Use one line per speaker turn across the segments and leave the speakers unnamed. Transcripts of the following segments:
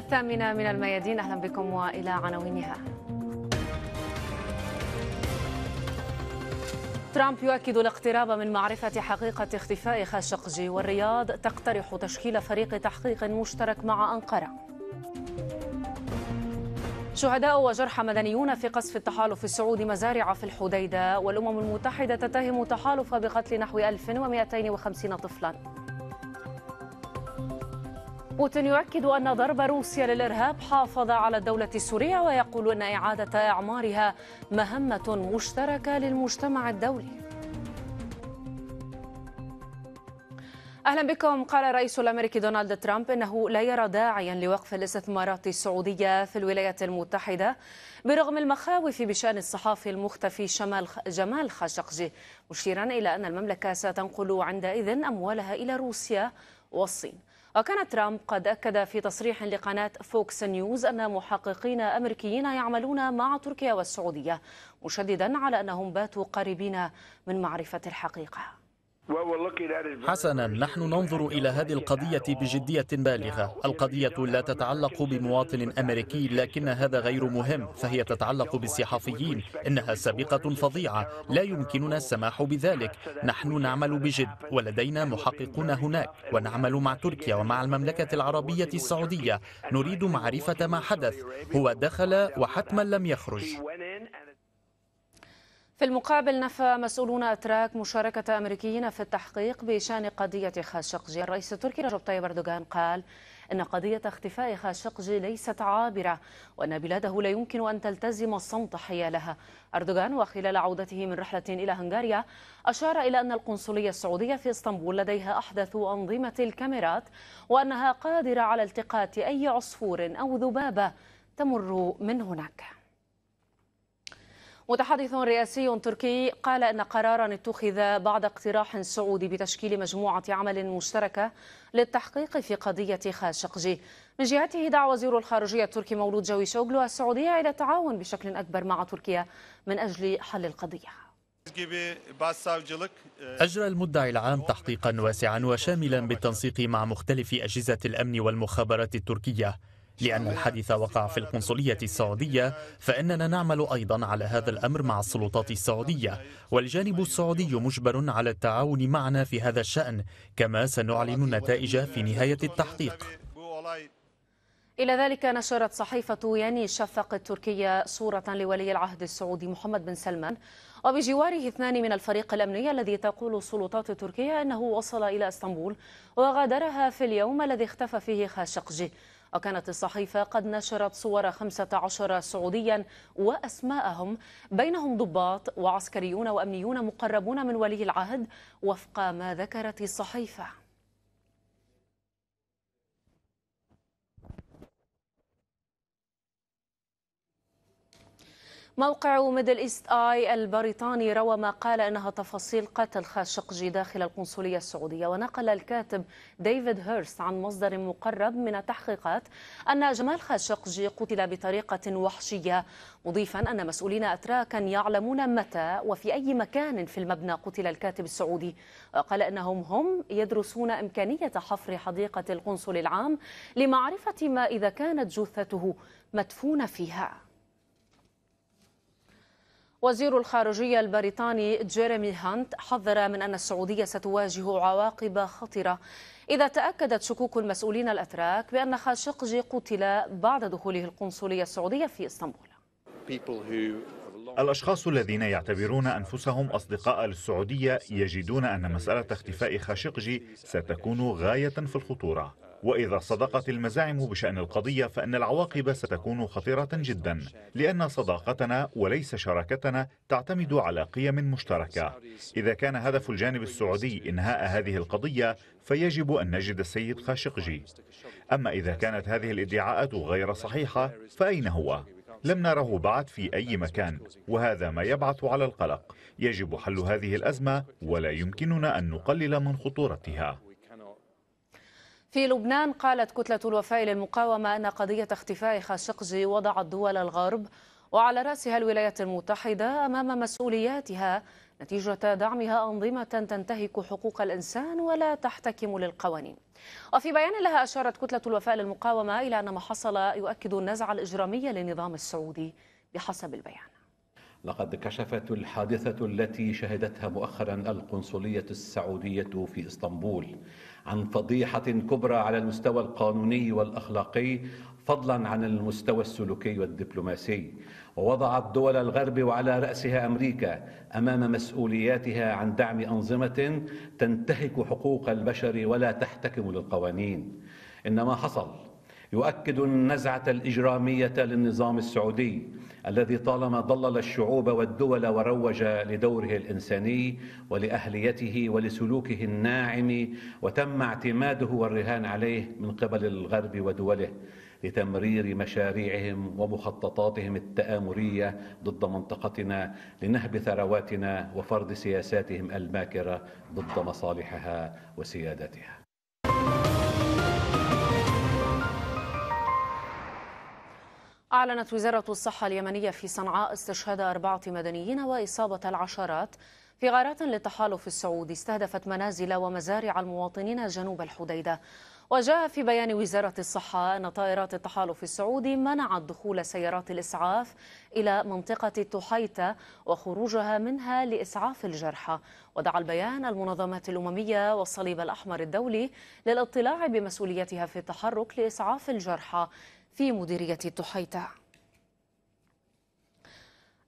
الثامنة من الميادين أهلا بكم وإلى عناوينها ترامب يؤكد الاقتراب من معرفة حقيقة اختفاء خاشقجي والرياض تقترح تشكيل فريق تحقيق مشترك مع أنقرة شهداء وجرحى مدنيون في قصف التحالف السعودي مزارع في الحديدة والأمم المتحدة تتهم تحالف بقتل نحو 1250 طفلاً بوتين يؤكد أن ضرب روسيا للإرهاب حافظ على الدولة السورية ويقول أن إعادة إعمارها مهمة مشتركة للمجتمع الدولي اهلا بكم قال الرئيس الامريكي دونالد ترامب انه لا يرى داعيا لوقف الاستثمارات السعوديه في الولايات المتحده برغم المخاوف بشان الصحافي المختفي شمال جمال خاشقجي مشيرا الى ان المملكه ستنقل عندئذ اموالها الى روسيا والصين وكان ترامب قد أكد في تصريح لقناة فوكس نيوز أن محققين أمريكيين يعملون مع تركيا والسعودية مشددا على أنهم باتوا قريبين من معرفة الحقيقة
حسنا نحن ننظر إلى هذه القضية بجدية بالغة القضية لا تتعلق بمواطن أمريكي لكن هذا غير مهم فهي تتعلق بالصحفيين إنها سابقة فظيعة لا يمكننا السماح بذلك نحن نعمل بجد ولدينا محققون هناك ونعمل مع تركيا ومع المملكة العربية السعودية نريد معرفة ما حدث هو دخل وحتما لم يخرج
في المقابل نفى مسؤولون أتراك مشاركة أمريكيين في التحقيق بشأن قضية خاشقجي الرئيس التركي رجب طيب أردوغان قال أن قضية اختفاء خاشقجي ليست عابرة وأن بلاده لا يمكن أن تلتزم الصمت حيالها أردوغان وخلال عودته من رحلة إلى هنغاريا أشار إلى أن القنصلية السعودية في اسطنبول لديها أحدث أنظمة الكاميرات وأنها قادرة على التقاط أي عصفور أو ذبابة تمر من هناك متحدث رئاسي تركي قال أن قرارا اتخذ بعد اقتراح سعودي بتشكيل مجموعة عمل مشتركة للتحقيق في قضية خاشقجي من جهته دعا وزير الخارجية التركي مولود شوغلو السعودية إلى التعاون بشكل أكبر مع تركيا من أجل حل القضية
أجرى المدعي العام تحقيقا واسعا وشاملا بالتنسيق مع مختلف أجهزة الأمن والمخابرات التركية لأن الحديث وقع في القنصلية السعودية فإننا نعمل أيضا على هذا الأمر مع السلطات السعودية والجانب السعودي مجبر على التعاون معنا في هذا الشأن كما سنعلن النتائج في نهاية التحقيق
إلى ذلك نشرت صحيفة ياني شفق التركية صورة لولي العهد السعودي محمد بن سلمان وبجواره اثنان من الفريق الأمني الذي تقول السلطات التركية أنه وصل إلى اسطنبول وغادرها في اليوم الذي اختفى فيه خاشقجي وكانت الصحيفة قد نشرت صور 15 سعوديا وأسماءهم بينهم ضباط وعسكريون وأمنيون مقربون من ولي العهد وفق ما ذكرت الصحيفة موقع ميدل ايست اي البريطاني روى ما قال انها تفاصيل قتل خاشقجي داخل القنصليه السعوديه ونقل الكاتب ديفيد هيرست عن مصدر مقرب من التحقيقات ان جمال خاشقجي قتل بطريقه وحشيه مضيفا ان مسؤولين اتراكا يعلمون متى وفي اي مكان في المبنى قتل الكاتب السعودي وقال انهم هم يدرسون امكانيه حفر حديقه القنصل العام لمعرفه ما اذا كانت جثته مدفونه فيها وزير الخارجية البريطاني جيريمي هانت حذر من أن السعودية ستواجه عواقب خطرة إذا تأكدت شكوك المسؤولين الأتراك بأن خاشقجي قتل بعد دخوله القنصلية السعودية في اسطنبول
الأشخاص الذين يعتبرون أنفسهم أصدقاء للسعودية يجدون أن مسألة اختفاء خاشقجي ستكون غاية في الخطورة وإذا صدقت المزاعم بشأن القضية فإن العواقب ستكون خطيرة جدا لأن صداقتنا وليس شراكتنا تعتمد على قيم مشتركة إذا كان هدف الجانب السعودي إنهاء هذه القضية فيجب أن نجد السيد خاشقجي أما إذا كانت هذه الادعاءات غير صحيحة فأين هو؟ لم نره بعد في أي مكان وهذا ما يبعث على القلق يجب حل هذه الأزمة ولا يمكننا أن نقلل من خطورتها
في لبنان قالت كتلة الوفاء للمقاومة أن قضية اختفاء خاشقجي وضعت دول الغرب وعلى رأسها الولايات المتحدة أمام مسؤولياتها نتيجة دعمها أنظمة تنتهك حقوق الإنسان ولا تحتكم للقوانين وفي بيان لها أشارت كتلة الوفاء للمقاومة إلى أن ما حصل يؤكد النزعة الإجرامية للنظام السعودي بحسب البيان
لقد كشفت الحادثة التي شهدتها مؤخرا القنصلية السعودية في اسطنبول عن فضيحة كبرى على المستوى القانوني والأخلاقي فضلا عن المستوى السلوكي والدبلوماسي ووضعت دول الغرب وعلى رأسها أمريكا أمام مسؤولياتها عن دعم أنظمة تنتهك حقوق البشر ولا تحتكم للقوانين إن ما حصل يؤكد النزعة الإجرامية للنظام السعودي الذي طالما ضلل الشعوب والدول وروج لدوره الانساني ولاهليته ولسلوكه الناعم وتم اعتماده والرهان عليه من قبل الغرب ودوله لتمرير مشاريعهم ومخططاتهم التآمرية ضد منطقتنا لنهب ثرواتنا وفرض سياساتهم الماكرة ضد مصالحها وسيادتها
أعلنت وزارة الصحة اليمنية في صنعاء استشهاد أربعة مدنيين وإصابة العشرات في غارات للتحالف السعودي استهدفت منازل ومزارع المواطنين جنوب الحديدة وجاء في بيان وزارة الصحة أن طائرات التحالف السعودي منعت دخول سيارات الإسعاف إلى منطقة التحيتة وخروجها منها لإسعاف الجرحى ودعا البيان المنظمات الأممية والصليب الأحمر الدولي للاطلاع بمسؤوليتها في التحرك لإسعاف الجرحى في مديرية تحيتا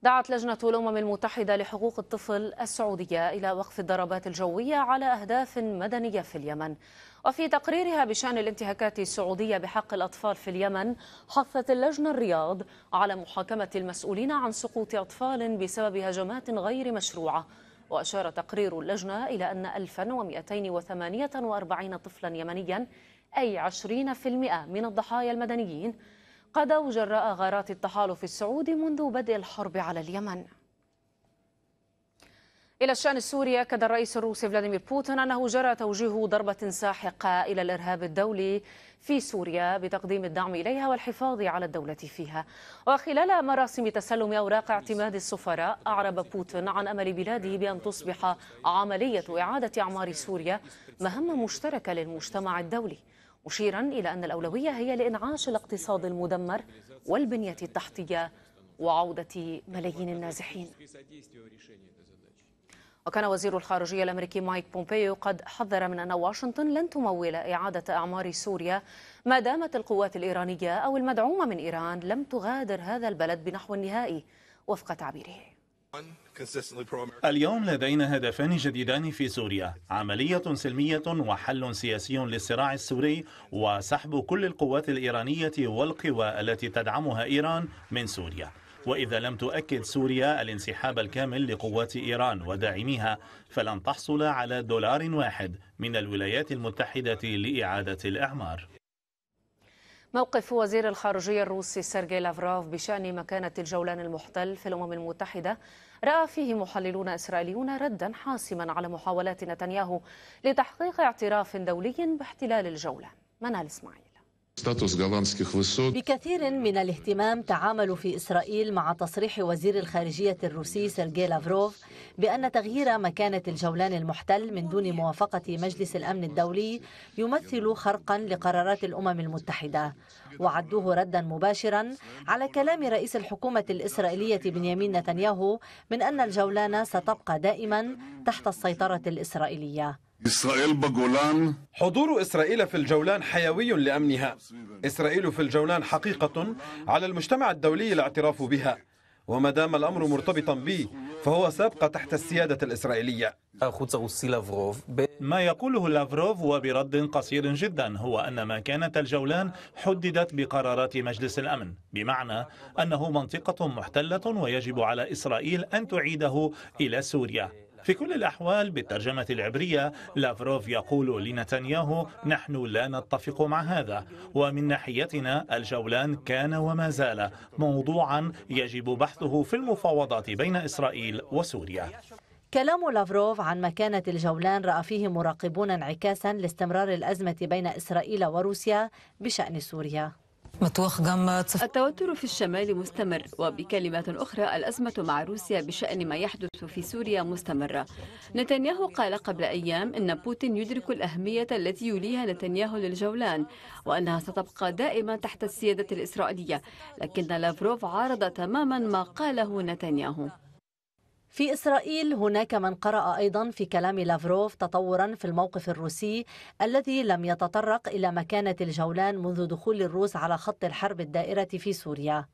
دعت لجنة الأمم المتحدة لحقوق الطفل السعودية إلى وقف الضربات الجوية على أهداف مدنية في اليمن وفي تقريرها بشأن الانتهاكات السعودية بحق الأطفال في اليمن حثت اللجنة الرياض على محاكمة المسؤولين عن سقوط أطفال بسبب هجمات غير مشروعة وأشار تقرير اللجنة إلى أن 1248 طفلا يمنيا أي 20% من الضحايا المدنيين قضوا جراء غارات التحالف السعودي منذ بدء الحرب على اليمن إلى الشأن السوري أكد الرئيس الروسي فلاديمير بوتين أنه جرى توجيه ضربة ساحقة إلى الإرهاب الدولي في سوريا بتقديم الدعم إليها والحفاظ على الدولة فيها وخلال مراسم تسلم أوراق اعتماد السفراء أعرب بوتين عن أمل بلاده بأن تصبح عملية إعادة أعمار سوريا مهمة مشتركة للمجتمع الدولي مشيرا إلى أن الأولوية هي لإنعاش الاقتصاد المدمر والبنية التحتية وعودة ملايين النازحين وكان وزير الخارجية الأمريكي مايك بومبيو قد حذر من أن واشنطن لن تمول إعادة أعمار سوريا ما دامت القوات الإيرانية أو المدعومة من إيران لم تغادر هذا البلد بنحو نهائي وفق تعبيره
اليوم لدينا هدفان جديدان في سوريا عملية سلمية وحل سياسي للصراع السوري وسحب كل القوات الإيرانية والقوى التي تدعمها إيران من سوريا وإذا لم تؤكد سوريا الانسحاب الكامل لقوات إيران وداعميها فلن تحصل على دولار واحد من الولايات المتحدة لإعادة الإعمار
موقف وزير الخارجية الروسي سيرجي لافروف بشأن مكانة الجولان المحتل في الأمم المتحدة رأى فيه محللون إسرائيليون ردا حاسما على محاولات نتنياهو لتحقيق
اعتراف دولي باحتلال الجولان منال إسماعيل بكثير من الاهتمام تعامل في إسرائيل مع تصريح وزير الخارجية الروسي سيرجي لافروف بأن تغيير مكانة الجولان المحتل من دون موافقة مجلس الأمن الدولي يمثل خرقا لقرارات الأمم المتحدة وعدوه ردا مباشرا على كلام رئيس الحكومة الإسرائيلية بنيامين نتنياهو من أن الجولان ستبقى دائما تحت السيطرة الإسرائيلية
إسرائيل بجولان حضور إسرائيل في الجولان حيوي لأمنها إسرائيل في الجولان
حقيقة على المجتمع الدولي الاعتراف بها وما دام الأمر مرتبطا بي فهو سابق تحت السيادة الإسرائيلية ما يقوله لافروف وبرد قصير جدا هو أن مكانة الجولان حددت بقرارات مجلس الأمن بمعنى أنه منطقة محتلة ويجب على إسرائيل أن تعيده إلى سوريا في كل الأحوال بالترجمة العبرية لافروف يقول لنتنياهو نحن لا نتفق مع هذا ومن ناحيتنا الجولان كان وما زال موضوعا يجب بحثه في المفاوضات بين إسرائيل وسوريا
كلام لافروف عن مكانة الجولان رأى فيه مراقبون انعكاسا لاستمرار الأزمة بين إسرائيل وروسيا بشأن سوريا التوتر في الشمال مستمر وبكلمات أخرى الأزمة مع روسيا بشأن
ما يحدث في سوريا مستمرة نتنياهو قال قبل أيام أن بوتين يدرك الأهمية التي يوليها نتنياهو للجولان وأنها ستبقى دائما تحت السيادة
الإسرائيلية لكن لافروف عارض تماما ما قاله نتنياهو في إسرائيل هناك من قرأ أيضا في كلام لافروف تطورا في الموقف الروسي الذي لم يتطرق إلى مكانة الجولان منذ دخول الروس على خط الحرب الدائرة في سوريا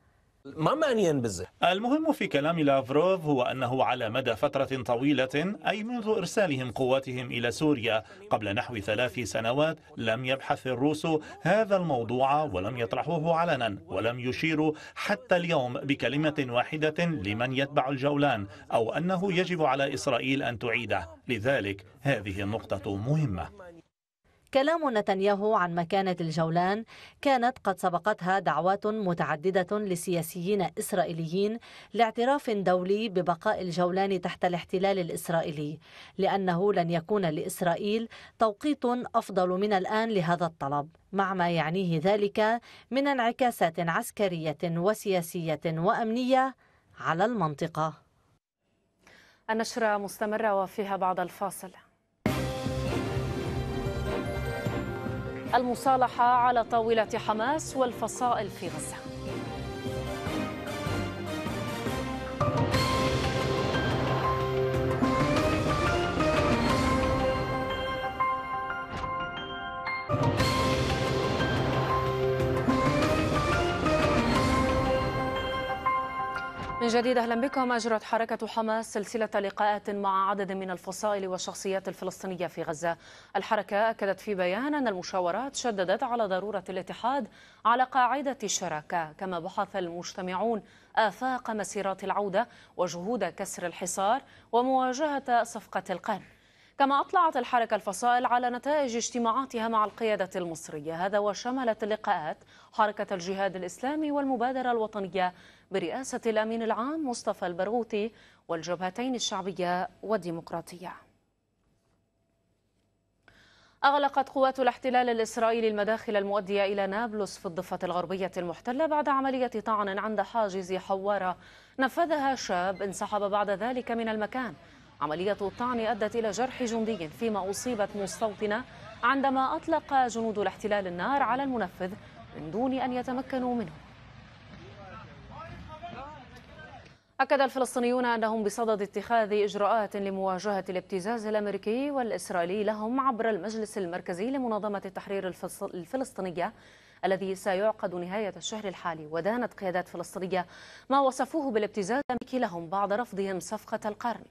ما أن ينبذه المهم في كلام لافروف هو أنه على مدى فترة طويلة أي منذ إرسالهم قواتهم إلى سوريا قبل نحو ثلاث سنوات لم يبحث الروس هذا الموضوع ولم يطرحوه علنا ولم يشيروا حتى اليوم بكلمة واحدة لمن يتبع الجولان أو أنه يجب على إسرائيل أن تعيده لذلك هذه النقطة مهمة
كلام نتنياهو عن مكانة الجولان كانت قد سبقتها دعوات متعددة لسياسيين إسرائيليين لاعتراف دولي ببقاء الجولان تحت الاحتلال الإسرائيلي لأنه لن يكون لإسرائيل توقيت أفضل من الآن لهذا الطلب مع ما يعنيه ذلك من انعكاسات عسكرية وسياسية وأمنية على المنطقة
النشرة مستمرة وفيها بعض الفاصل المصالحة على طاولة حماس والفصائل في غزة من جديد اهلا بكم اجرت حركه حماس سلسله لقاءات مع عدد من الفصائل والشخصيات الفلسطينيه في غزه. الحركه اكدت في بيان ان المشاورات شددت على ضروره الاتحاد على قاعده الشراكه، كما بحث المجتمعون افاق مسيرات العوده وجهود كسر الحصار ومواجهه صفقه القرن. كما أطلعت الحركة الفصائل على نتائج اجتماعاتها مع القيادة المصرية هذا وشملت اللقاءات حركة الجهاد الإسلامي والمبادرة الوطنية برئاسة الأمين العام مصطفى البرغوثي والجبهتين الشعبية والديمقراطية أغلقت قوات الاحتلال الإسرائيلي المداخل المؤدية إلى نابلس في الضفة الغربية المحتلة بعد عملية طعن عند حاجز حوارة نفذها شاب انسحب بعد ذلك من المكان عملية الطعن أدت إلى جرح جندي فيما أصيبت مستوطنة عندما أطلق جنود الاحتلال النار على المنفذ من دون أن يتمكنوا منه أكد الفلسطينيون أنهم بصدد اتخاذ إجراءات لمواجهة الابتزاز الأمريكي والإسرائيلي لهم عبر المجلس المركزي لمنظمة التحرير الفلسطينية الذي سيعقد نهاية الشهر الحالي ودانت قيادات فلسطينية ما وصفوه بالابتزاز الأمريكي لهم بعد رفضهم صفقة القرن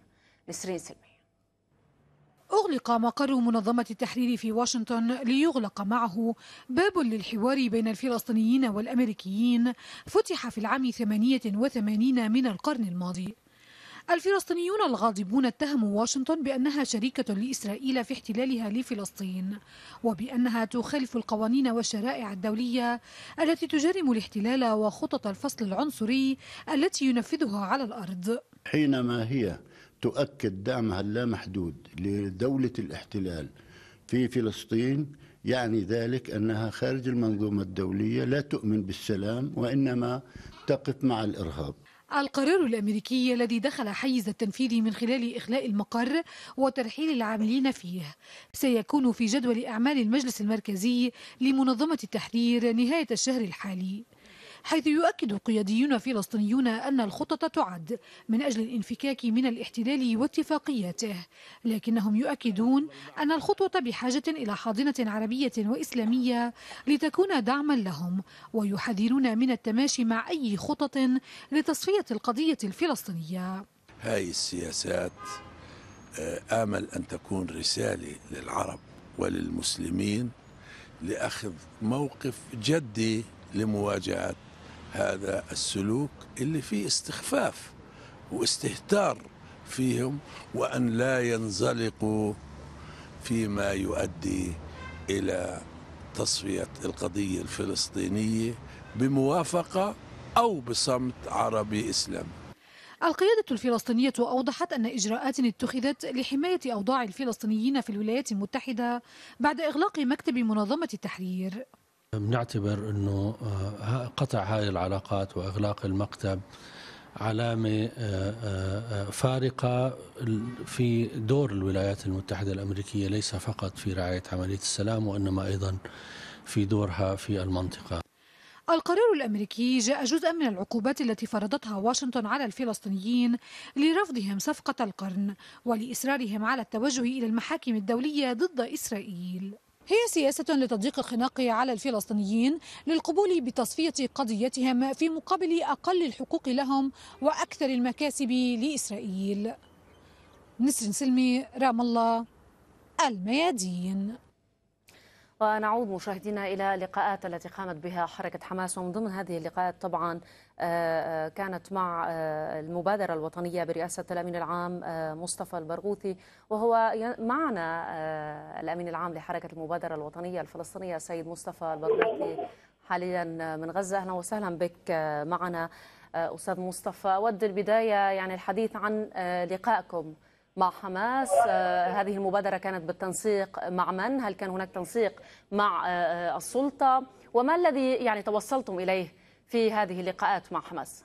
نسرين سلمي
أغلق مقر منظمة التحرير في واشنطن ليغلق معه باب للحوار بين الفلسطينيين والأمريكيين فتح في العام 88 من القرن الماضي الفلسطينيون الغاضبون اتهموا واشنطن بأنها شريكة لإسرائيل في احتلالها لفلسطين وبأنها تخالف القوانين والشرائع الدولية التي تجرم الاحتلال وخطط الفصل العنصري التي ينفذها على الأرض
حينما هي تؤكد دعمها اللامحدود لدولة الاحتلال في فلسطين يعني ذلك أنها خارج المنظومة الدولية لا تؤمن بالسلام وإنما تقف مع الإرهاب
القرار الأمريكي الذي دخل حيز التنفيذ من خلال إخلاء المقر وترحيل العاملين فيه سيكون في جدول أعمال المجلس المركزي لمنظمة التحرير نهاية الشهر الحالي حيث يؤكد قياديون فلسطينيون أن الخطط تعد من أجل الانفكاك من الاحتلال واتفاقياته لكنهم يؤكدون أن الخطوة بحاجة إلى حاضنة عربية وإسلامية لتكون دعما لهم ويحذرون من التماشي مع أي خطط لتصفية القضية الفلسطينية
هاي
السياسات آه، آمل أن تكون رسالة للعرب وللمسلمين لأخذ موقف جدي لمواجهة هذا السلوك اللي فيه استخفاف واستهتار فيهم وأن لا ينزلقوا فيما يؤدي إلى تصفية القضية الفلسطينية بموافقة أو بصمت عربي إسلامي
القيادة الفلسطينية أوضحت أن إجراءات اتخذت لحماية أوضاع الفلسطينيين في الولايات المتحدة بعد إغلاق مكتب منظمة التحرير
بنعتبر انه آه، قطع هذه العلاقات واغلاق المكتب علامة آه، آه، فارقة في دور الولايات المتحدة الأمريكية ليس فقط في رعاية عملية السلام وإنما أيضا في دورها في المنطقة
القرار الأمريكي جاء جزءا من العقوبات التي فرضتها واشنطن على الفلسطينيين لرفضهم صفقة القرن ولإصرارهم على التوجه إلى المحاكم الدولية ضد إسرائيل هي سياسة لتضييق الخناق على الفلسطينيين للقبول بتصفية قضيتهم في مقابل أقل الحقوق لهم وأكثر المكاسب لإسرائيل نسر سلمي رام الله الميادين
ونعود مشاهدينا إلى اللقاءات التي قامت بها حركة حماس ومن ضمن هذه اللقاءات طبعا آه، آه، كانت مع آه، المبادرة الوطنية برئاسة الأمين العام مصطفى البرغوثي وهو معنا الأمين العام لحركة المبادرة الوطنية الفلسطينية سيد مصطفى البرغوثي حاليا من غزة أهلا وسهلا بك معنا أستاذ مصطفى أود البداية يعني الحديث عن لقائكم مع حماس هذه المبادرة كانت بالتنسيق مع من؟ هل كان هناك تنسيق مع السلطة؟ وما الذي يعني توصلتم إليه في هذه اللقاءات مع حماس؟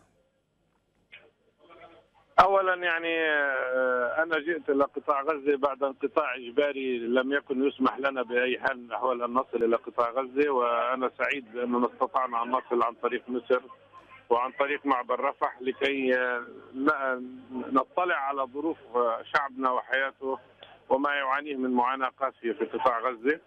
اولا يعني آه، انا جئت الى قطاع غزه بعد انقطاع اجباري لم يكن يسمح لنا باي حال من الاحوال ان نصل الى قطاع غزه وانا سعيد باننا استطعنا ان نصل عن طريق مصر وعن طريق معبر رفح لكي آه، نطلع على ظروف آه، شعبنا وحياته وما يعانيه من معاناه قاسيه في قطاع غزه.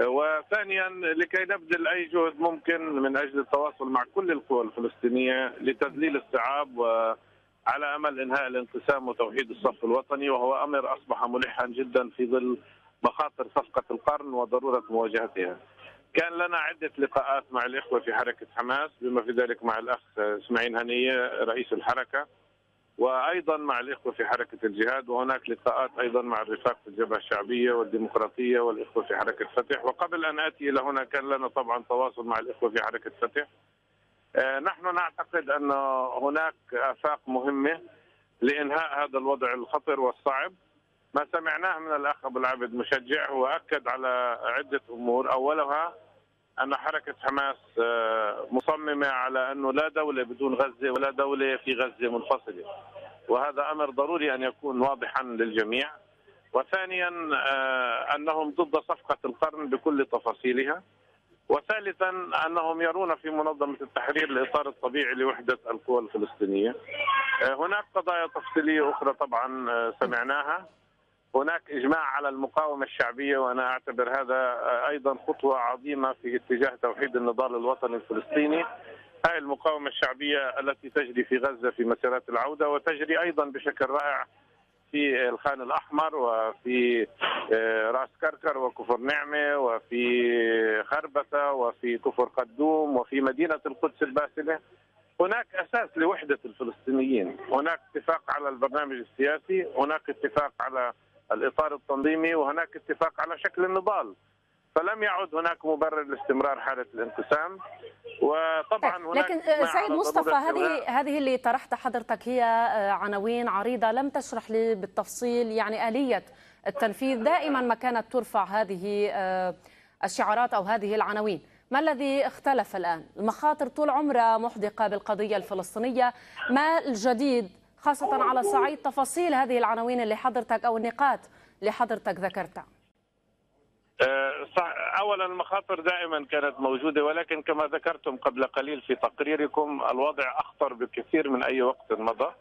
وثانيا لكي نبذل اي جهد ممكن من اجل التواصل مع كل القوى الفلسطينيه لتذليل الصعاب وعلى امل انهاء الانقسام وتوحيد الصف الوطني وهو امر اصبح ملحا جدا في ظل مخاطر صفقه القرن وضروره مواجهتها. كان لنا عده لقاءات مع الاخوه في حركه حماس بما في ذلك مع الاخ اسماعيل هنيه رئيس الحركه وايضا مع الاخوه في حركه الجهاد وهناك لقاءات ايضا مع الرفاق في الجبهه الشعبيه والديمقراطيه والاخوه في حركه فتح وقبل ان اتي الى هنا كان لنا طبعا تواصل مع الاخوه في حركه فتح آه، نحن نعتقد ان هناك افاق مهمه لانهاء هذا الوضع الخطر والصعب ما سمعناه من الاخ ابو العبد مشجع هو اكد على عده امور اولها ان حركه حماس آه، مصممه على انه لا دوله بدون غزه ولا دوله في غزه منفصله وهذا امر ضروري ان يكون واضحا للجميع وثانيا آه، انهم ضد صفقه القرن بكل تفاصيلها وثالثا انهم يرون في منظمه التحرير الاطار الطبيعي لوحده القوى الفلسطينيه آه، هناك قضايا تفصيليه اخرى طبعا سمعناها هناك اجماع على المقاومه الشعبيه وانا اعتبر هذا ايضا خطوه عظيمه في اتجاه توحيد النضال الوطني الفلسطيني. هاي المقاومه الشعبيه التي تجري في غزه في مسيرات العوده وتجري ايضا بشكل رائع في الخان الاحمر وفي آه، راس كركر وكفر نعمه وفي خربته وفي كفر قدوم وفي مدينه القدس الباسله هناك اساس لوحده الفلسطينيين، هناك اتفاق على البرنامج السياسي، هناك اتفاق على الاطار التنظيمي وهناك اتفاق على شكل النضال فلم يعد هناك مبرر لاستمرار حاله الانقسام وطبعا طيب، هناك لكن آه، سيد مصطفى هذه
هذه اللي طرحتها حضرتك هي آه، عناوين عريضه لم تشرح لي بالتفصيل يعني اليه التنفيذ دائما ما كانت ترفع هذه آه، الشعارات او هذه العناوين ما الذي اختلف الان المخاطر طول عمرها محدقه بالقضيه الفلسطينيه ما الجديد خاصة على صعيد تفاصيل هذه العناوين اللي حضرتك أو النقاط اللي حضرتك ذكرتها
آه، اولا المخاطر دائما كانت موجوده ولكن كما ذكرتم قبل قليل في تقريركم الوضع اخطر بكثير من اي وقت مضى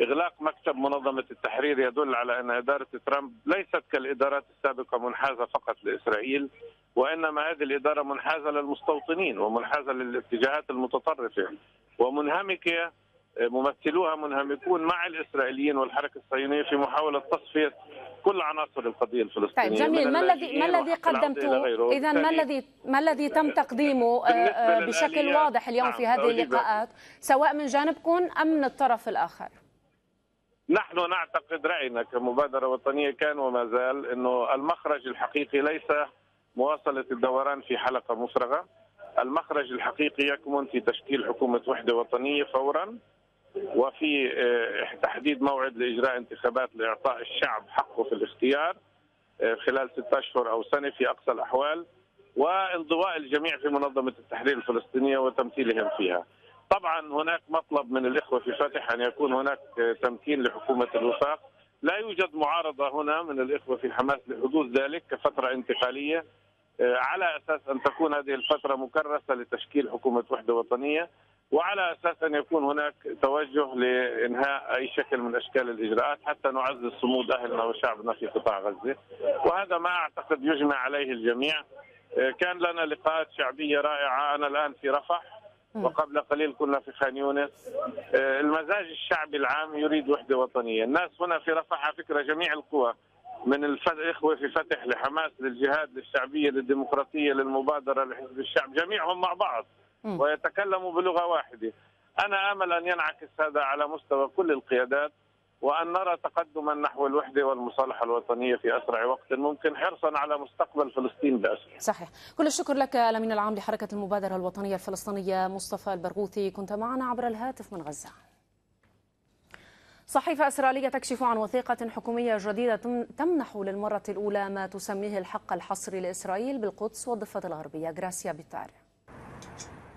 اغلاق مكتب منظمه التحرير يدل على ان اداره ترامب ليست كالادارات السابقه منحازه فقط لاسرائيل وانما هذه الاداره منحازه للمستوطنين ومنحازه للاتجاهات المتطرفه ومنهمكه ممثلوها منهمكون مع الاسرائيليين والحركه الصهيونيه في محاوله تصفيه كل عناصر القضيه الفلسطينيه طيب جميل ما الذي ما الذي قدمتوه اذا ما الذي
ما الذي تم نعم. تقديمه آه، بشكل واضح اليوم نعم. في هذه اللقاءات سواء من جانبكم ام من الطرف الاخر
نحن نعتقد راينا كمبادره وطنيه كان وما زال انه المخرج الحقيقي ليس مواصله الدوران في حلقه مفرغه المخرج الحقيقي يكمن في تشكيل حكومه وحده وطنيه فورا وفي آه، تحديد موعد لاجراء انتخابات لاعطاء الشعب حقه في الاختيار آه، خلال ستة اشهر او سنه في اقصى الاحوال وانضواء الجميع في منظمه التحرير الفلسطينيه وتمثيلهم فيها. طبعا هناك مطلب من الاخوه في فتح ان يكون هناك آه، تمكين لحكومه الوفاق، لا يوجد معارضه هنا من الاخوه في حماس لحدوث ذلك كفتره انتقاليه على اساس ان تكون هذه الفتره مكرسه لتشكيل حكومه وحده وطنيه وعلى اساس ان يكون هناك توجه لانهاء اي شكل من اشكال الاجراءات حتى نعزز صمود اهلنا وشعبنا في قطاع غزه وهذا ما اعتقد يجمع عليه الجميع آه، كان لنا لقاءات شعبيه رائعه انا الان في رفح وقبل قليل كنا في خان يونس آه، المزاج الشعبي العام يريد وحده وطنيه الناس هنا في رفح على فكره جميع القوى من الإخوة في فتح لحماس للجهاد للشعبية للديمقراطية للمبادرة لحزب الشعب جميعهم مع بعض ويتكلموا بلغه واحده انا امل ان ينعكس هذا على مستوى كل القيادات وان نرى تقدما نحو الوحده والمصالحه الوطنيه في اسرع وقت ممكن حرصا على مستقبل فلسطين باسرع.
صحيح، كل الشكر لك الامين العام لحركه المبادره الوطنيه الفلسطينيه مصطفى البرغوثي، كنت معنا عبر الهاتف من غزه. صحيفة إسرائيلية تكشف عن وثيقة حكومية جديدة تمنح للمرة الأولى ما تسميه الحق الحصري لإسرائيل بالقدس والضفة الغربية غراسيا بيتار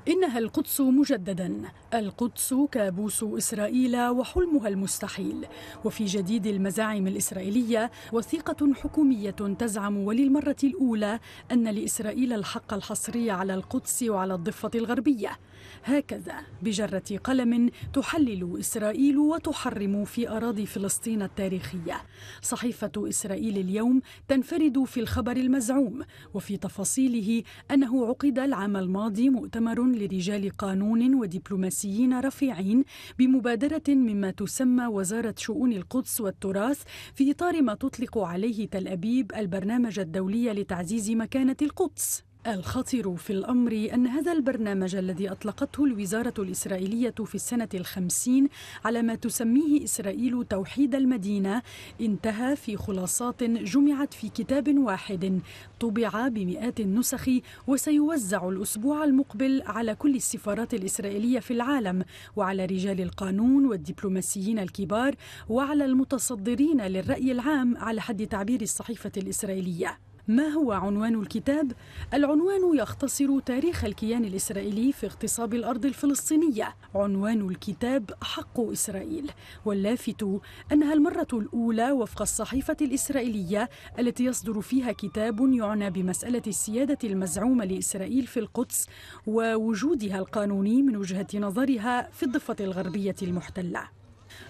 إنها القدس مجددا القدس كابوس إسرائيل وحلمها المستحيل وفي جديد المزاعم الإسرائيلية وثيقة حكومية تزعم وللمرة الأولى أن لإسرائيل الحق الحصري على القدس وعلى الضفة الغربية هكذا بجرة قلم تحلل إسرائيل وتحرم في أراضي فلسطين التاريخية صحيفة إسرائيل اليوم تنفرد في الخبر المزعوم وفي تفاصيله أنه عقد العام الماضي مؤتمر لرجال قانون ودبلوماسيين رفيعين بمبادرة مما تسمى وزارة شؤون القدس والتراث في إطار ما تطلق عليه تل أبيب البرنامج الدولي لتعزيز مكانة القدس الخطير في الأمر أن هذا البرنامج الذي أطلقته الوزارة الإسرائيلية في السنة الخمسين على ما تسميه إسرائيل توحيد المدينة انتهى في خلاصات جمعت في كتاب واحد طبع بمئات النسخ وسيوزع الأسبوع المقبل على كل السفارات الإسرائيلية في العالم وعلى رجال القانون والدبلوماسيين الكبار وعلى المتصدرين للرأي العام على حد تعبير الصحيفة الإسرائيلية ما هو عنوان الكتاب؟ العنوان يختصر تاريخ الكيان الإسرائيلي في اغتصاب الأرض الفلسطينية عنوان الكتاب حق إسرائيل واللافت أنها المرة الأولى وفق الصحيفة الإسرائيلية التي يصدر فيها كتاب يعنى بمسألة السيادة المزعومة لإسرائيل في القدس ووجودها القانوني من وجهة نظرها في الضفة الغربية المحتلة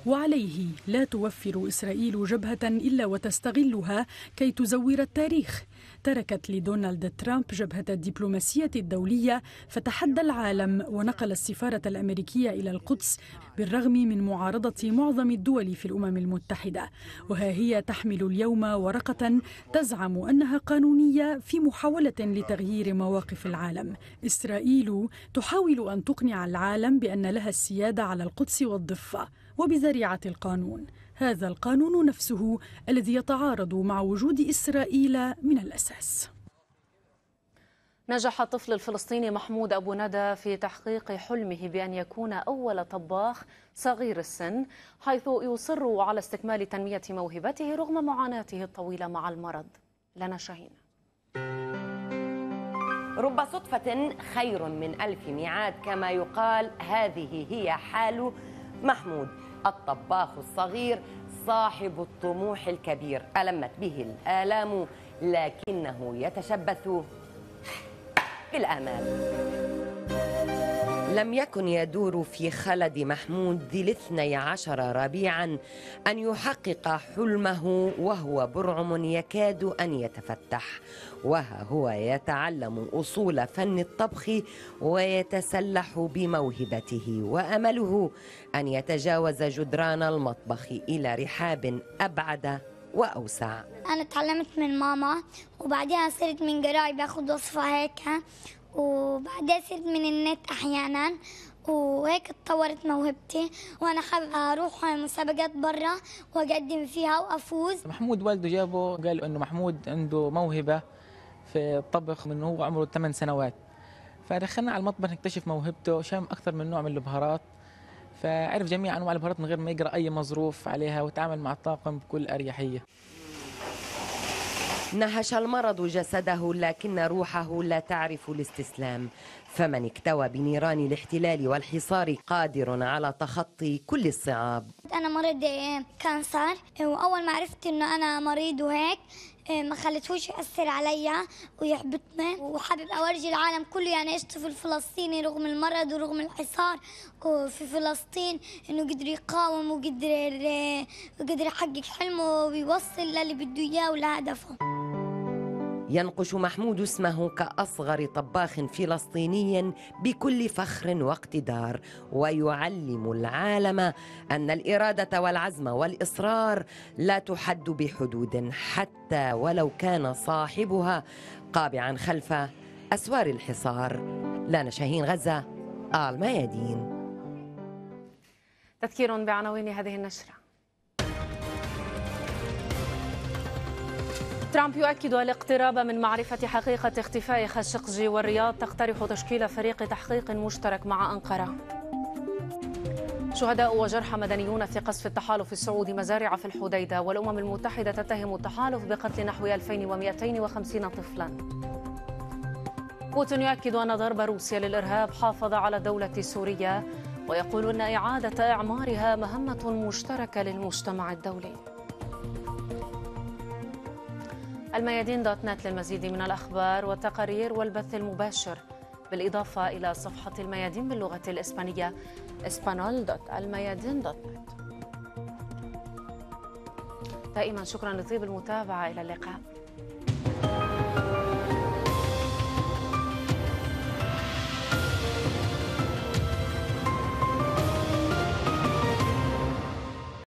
وعليه لا توفر إسرائيل جبهة إلا وتستغلها كي تزور التاريخ تركت لدونالد ترامب جبهة الدبلوماسية الدولية فتحدى العالم ونقل السفارة الأمريكية إلى القدس بالرغم من معارضة معظم الدول في الأمم المتحدة وها هي تحمل اليوم ورقة تزعم أنها قانونية في محاولة لتغيير مواقف العالم إسرائيل تحاول أن تقنع العالم بأن لها السيادة على القدس والضفة وبذريعة القانون هذا القانون نفسه الذي يتعارض مع وجود إسرائيل من الأساس
نجح الطفل الفلسطيني محمود أبو ندى في تحقيق حلمه بأن يكون أول طباخ صغير السن حيث يصر على استكمال تنمية موهبته رغم معاناته الطويلة مع المرض لنا شاهين
رب صدفة خير من ألف ميعاد كما يقال هذه هي حال محمود الطباخ الصغير صاحب الطموح الكبير ألمت به الآلام لكنه يتشبث بالآمال لم يكن يدور في خلد محمود ذي الاثني عشر ربيعا أن يحقق حلمه وهو برعم يكاد أن يتفتح وها هو يتعلم أصول فن الطبخ ويتسلح بموهبته وأمله أن يتجاوز جدران المطبخ إلى رحاب أبعد وأوسع
أنا تعلمت من ماما وبعدها صرت من قرايب أخذ وصفة هيك وبعدها صرت من النت أحيانا وهيك اتطورت موهبتي وانا حابه اروح مسابقات برا واقدم فيها وافوز
محمود والده جابه قال انه محمود عنده موهبه في الطبخ من هو عمره 8 سنوات فدخلنا على المطبخ نكتشف موهبته شام اكثر من نوع من البهارات فعرف جميع انواع البهارات من غير ما يقرا اي مظروف عليها وتعامل مع الطاقم بكل اريحيه نهش المرض جسده لكن روحه لا تعرف الاستسلام فمن اكتوى بنيران الاحتلال والحصار قادر على تخطي كل الصعاب
أنا مريض إيه، كانسر وأول ما عرفت أنه أنا مريض وهيك إيه، ما خلتهوش يأثر عليا ويحبطني وحابب أورجي العالم كله يعني إيش طفل فلسطيني رغم المرض ورغم الحصار في فلسطين إنه قدر يقاوم وقدر إيه، قدر يحقق حلمه ويوصل للي بده إياه ولهدفه
ينقش محمود اسمه كأصغر طباخ فلسطيني بكل فخر واقتدار ويعلم العالم أن الإرادة والعزم والإصرار لا تحد بحدود حتى ولو كان صاحبها قابعا خلف أسوار الحصار لانا شاهين غزة آل ميادين
تذكير بعناوين هذه النشره ترامب يؤكد الاقتراب من معرفة حقيقة اختفاء خاشقجي والرياض تقترح تشكيل فريق تحقيق مشترك مع أنقرة شهداء وجرحى مدنيون في قصف التحالف السعودي مزارع في الحديدة والأمم المتحدة تتهم التحالف بقتل نحو 2250 طفلا بوتين يؤكد أن ضرب روسيا للإرهاب حافظ على الدولة السورية ويقول أن إعادة إعمارها مهمة مشتركة للمجتمع الدولي الميادين دوت نت للمزيد من الأخبار والتقارير والبث المباشر بالإضافة إلى صفحة الميادين باللغة الإسبانية اسبانول دوت الميادين دوت نت دائما شكرا لطيب المتابعة إلى اللقاء